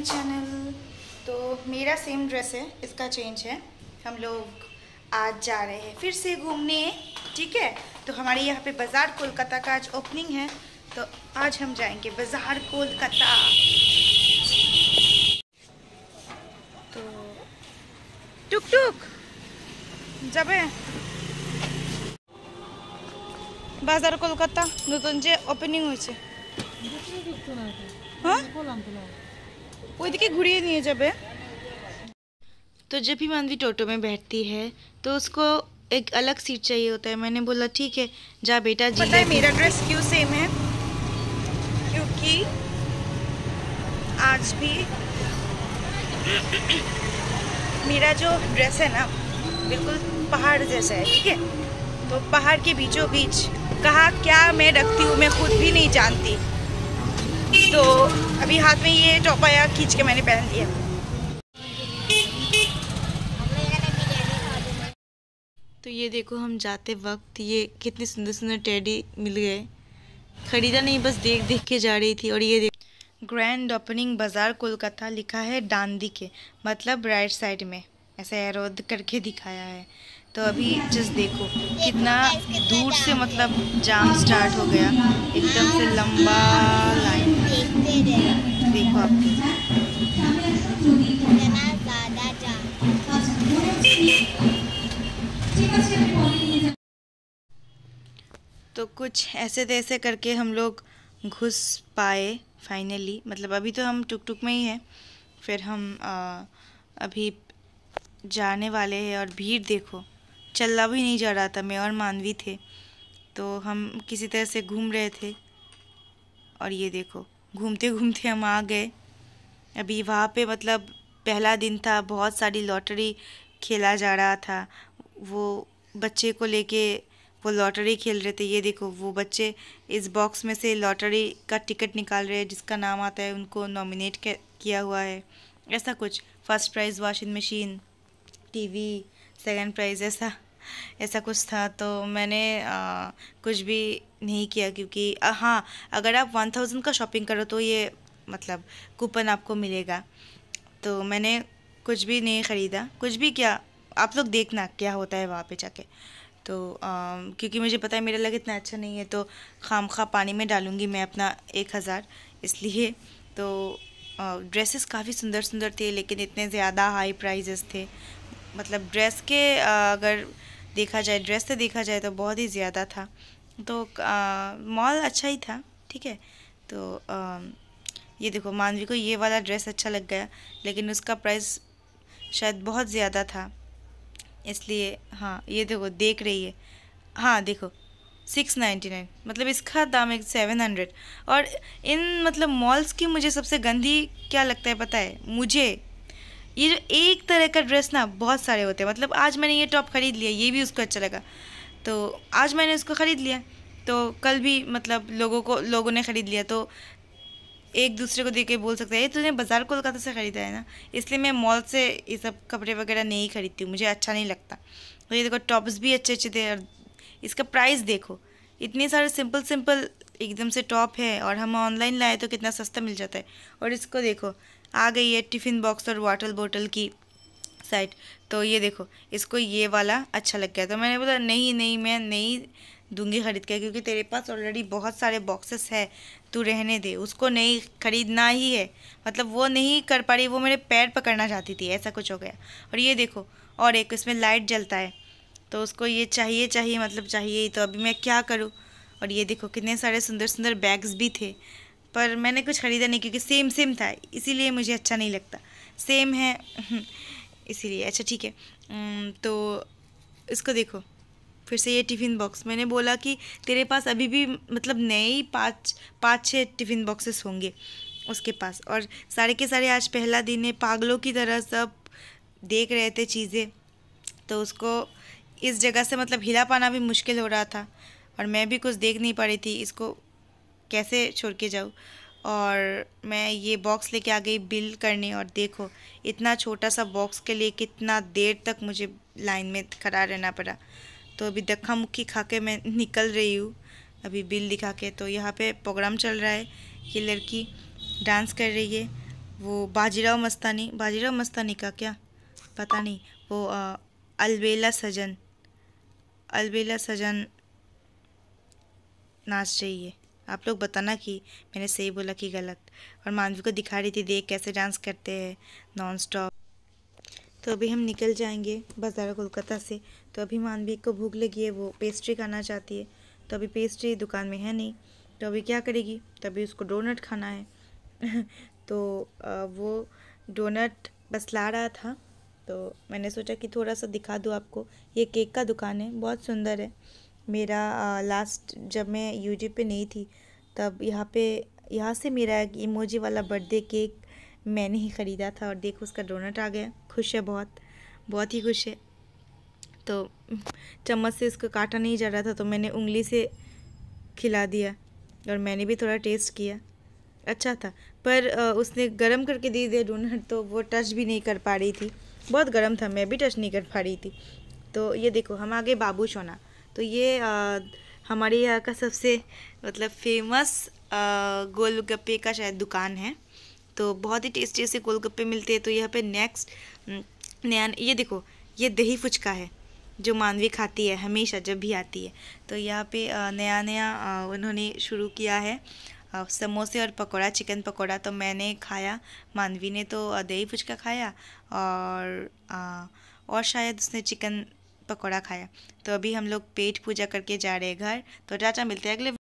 my channel तो मेरा same dress है इसका चेंज है हम लोग आज जा रहे हैं फिर से घूमने ठीक है तो हमारे यहाँ पे बाज़ार कोलकाता का आज ओपनिंग है तो आज हम जाएंगे बाज़ार कोलकाता तो टुक टुक जब বাজার কলকাতা নতুন যে ওপেনিং হয়েছে হ্যাঁ ওইদিকে ঘুরিয়ে নিয়ে যাবে तो जब भी मानवी टोटो में बैठती है तो उसको एक अलग सीट चाहिए होता है मैंने बोला ठीक है जा बेटा तो जी पता है मेरा ड्रेस क्यों सेम है क्योंकि आज भी मेरा जो ड्रेस है ना बिल्कुल पहाड़ जैसा है ठीक है तो पहाड़ के बीचों बीच कहा क्या मैं रखती हूँ मैं खुद भी नहीं जानती तो अभी हाथ में ये आया खींच के मैंने पहन लिया तो ये देखो हम जाते वक्त ये कितने सुंदर सुंदर टेडी मिल गए खरीदा नहीं बस देख देख के जा रही थी और ये देख ग्रैंड ओपनिंग बाज़ार कोलकाता लिखा है डांडी के मतलब राइट साइड में ऐसा एरोद करके दिखाया है तो अभी जस्ट देखो कितना दूर से मतलब जाम स्टार्ट हो गया एकदम से लंबा लाइन देखो आपकी तो कुछ ऐसे तैसे करके हम लोग घुस पाए फाइनली मतलब अभी तो हम टुक टुक में ही हैं फिर हम आ, अभी जाने वाले हैं और भीड़ देखो चलना भी नहीं जा रहा था मैं और मानवी थे तो हम किसी तरह से घूम रहे थे और ये देखो घूमते घूमते हम आ गए अभी वहाँ पे मतलब पहला दिन था बहुत सारी लॉटरी खेला जा रहा था वो बच्चे को लेके वो लॉटरी खेल रहे थे ये देखो वो बच्चे इस बॉक्स में से लॉटरी का टिकट निकाल रहे हैं जिसका नाम आता है उनको नॉमिनेट किया हुआ है ऐसा कुछ first prize washing machine TV second prize ऐसा ऐसा कुछ था तो मैंने आ, कुछ भी नहीं किया क्योंकि हाँ अगर आप वन थाउजेंड का शॉपिंग करो तो ये मतलब कूपन आपको मिलेगा तो मैंने कुछ भी नहीं ख़रीदा कुछ भी क्या आप लोग देखना क्या होता है वहाँ पे जाके तो आ, क्योंकि मुझे पता है मेरा लग इतना अच्छा नहीं है तो खाम खा पानी में डालूँगी मैं अपना एक हज़ार इसलिए तो ड्रेसेस काफ़ी सुंदर सुंदर थे लेकिन इतने ज़्यादा हाई प्राइजेस थे मतलब ड्रेस के अगर देखा जाए ड्रेस से देखा जाए तो बहुत ही ज़्यादा था तो मॉल अच्छा ही था ठीक है तो आ, ये देखो मानवी को ये वाला ड्रेस अच्छा लग गया लेकिन उसका प्राइस शायद बहुत ज़्यादा था इसलिए हाँ ये देखो देख रही है हाँ देखो सिक्स नाइन्टी नाइन मतलब इसका दाम एक सेवन हंड्रेड और इन मतलब मॉल्स की मुझे सबसे गंदी क्या लगता है पता है मुझे ये जो एक तरह का ड्रेस ना बहुत सारे होते हैं मतलब आज मैंने ये टॉप ख़रीद लिया ये भी उसको अच्छा लगा तो आज मैंने उसको ख़रीद लिया तो कल भी मतलब लोगों को लोगों ने ख़रीद लिया तो एक दूसरे को देख के बोल सकते हैं ये तूने बाज़ार कोलकाता से ख़रीदा है ना इसलिए मैं मॉल से ये सब कपड़े वगैरह नहीं खरीदती हूँ मुझे अच्छा नहीं लगता तो ये देखो टॉप्स भी अच्छे अच्छे थे और इसका प्राइस देखो इतने सारे सिंपल सिंपल एकदम से टॉप है और हम ऑनलाइन लाए तो कितना सस्ता मिल जाता है और इसको देखो आ गई है टिफ़िन बॉक्स और वाटर बॉटल की साइड तो ये देखो इसको ये वाला अच्छा लग गया तो मैंने बोला नहीं नहीं मैं नहीं दूंगी ख़रीद के क्योंकि तेरे पास ऑलरेडी बहुत सारे बॉक्सेस है तू रहने दे उसको नहीं ख़रीदना ही है मतलब वो नहीं कर पा रही वो मेरे पैर पकड़ना चाहती थी ऐसा कुछ हो गया और ये देखो और एक इसमें लाइट जलता है तो उसको ये चाहिए चाहिए मतलब चाहिए ही तो अभी मैं क्या करूँ और ये देखो कितने सारे सुंदर सुंदर बैग्स भी थे पर मैंने कुछ ख़रीदा नहीं क्योंकि सेम सेम था इसीलिए मुझे अच्छा नहीं लगता सेम है हम्म, इसीलिए अच्छा ठीक है तो इसको देखो फिर से ये टिफ़िन बॉक्स मैंने बोला कि तेरे पास अभी भी मतलब नए ही पाँच पाँच छः टिफ़िन बॉक्सेस होंगे उसके पास और सारे के सारे आज पहला दिन है पागलों की तरह सब देख रहे थे चीज़ें तो उसको इस जगह से मतलब हिला पाना भी मुश्किल हो रहा था और मैं भी कुछ देख नहीं पा रही थी इसको कैसे छोड़ के जाऊँ और मैं ये बॉक्स लेके आ गई बिल करने और देखो इतना छोटा सा बॉक्स के लिए कितना देर तक मुझे लाइन में खड़ा रहना पड़ा तो अभी धक्का मुक्की खा के मैं निकल रही हूँ अभी बिल दिखा के तो यहाँ पे प्रोग्राम चल रहा है ये लड़की डांस कर रही है वो बाजीराव मस्तानी बाजीराव मस्तानी का क्या पता नहीं वो आ, अलबेला सजन अलबेला सजन नाच रही है आप लोग बताना कि मैंने सही बोला कि गलत और मानवी को दिखा रही थी देख कैसे डांस करते हैं नॉन स्टॉप तो अभी हम निकल जाएंगे बाज़ार कोलकाता से तो अभी मानवी को भूख लगी है वो पेस्ट्री खाना चाहती है तो अभी पेस्ट्री दुकान में है नहीं तो अभी क्या करेगी तो अभी उसको डोनट खाना है तो वो डोनट बस ला रहा था तो मैंने सोचा कि थोड़ा सा दिखा दूँ आपको ये केक का दुकान है बहुत सुंदर है मेरा लास्ट जब मैं यूट्यूब पे नहीं थी तब यहाँ पे यहाँ से मेरा एक इमोजी वाला बर्थडे केक मैंने ही ख़रीदा था और देखो उसका डोनट आ गया खुश है बहुत बहुत ही खुश है तो चम्मच से उसको काटा नहीं जा रहा था तो मैंने उंगली से खिला दिया और मैंने भी थोड़ा टेस्ट किया अच्छा था पर उसने गर्म करके दे दिया डोनट तो वो टच भी नहीं कर पा रही थी बहुत गर्म था मैं भी टच नहीं कर पा रही थी तो ये देखो हम आ गए बाबू सोना तो ये आ, हमारे यहाँ का सबसे मतलब फेमस गोलगप्पे का शायद दुकान है तो बहुत ही टेस्टी से गोलगप्पे मिलते हैं तो यहाँ पे नेक्स्ट नया ये देखो ये दही फुचका है जो मानवी खाती है हमेशा जब भी आती है तो यहाँ पे नया नया उन्होंने शुरू किया है समोसे और पकोड़ा चिकन पकोड़ा तो मैंने खाया मानवी ने तो दही फुचका खाया और और शायद उसने चिकन पकौड़ा खाया तो अभी हम लोग पेट पूजा करके जा रहे हैं घर तो चाचा मिलते हैं अगले